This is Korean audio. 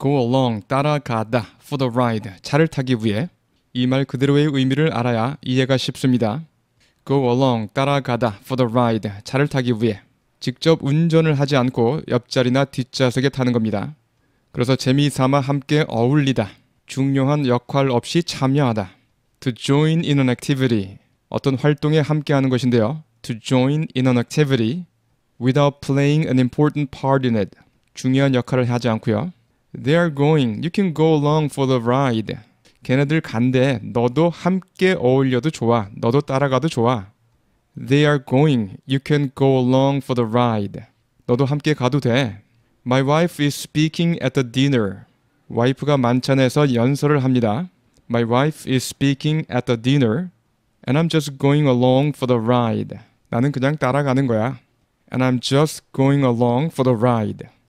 go along 따라가다 for the ride 차를 타기 위해 이 말 그대로의 의미를 알아야 이해가 쉽습니다. go along 따라가다 for the ride 차를 타기 위해 직접 운전을 하지 않고 옆자리나 뒷좌석에 타는 겁니다. 그래서 재미삼아 함께 어울리다 중요한 역할 없이 참여하다 to join in an activity 어떤 활동에 함께하는 것인데요. to join in an activity without playing an important part in it 중요한 역할을 하지 않고요. They are going. You can go along for the ride. 걔네들 간대. 너도 함께 어울려도 좋아. 너도 따라가도 좋아. They are going. You can go along for the ride. 너도 함께 가도 돼. My wife is speaking at the dinner. 와이프가 만찬에서 연설을 합니다. My wife is speaking at the dinner. And I'm just going along for the ride. 나는 그냥 따라가는 거야. And I'm just going along for the ride.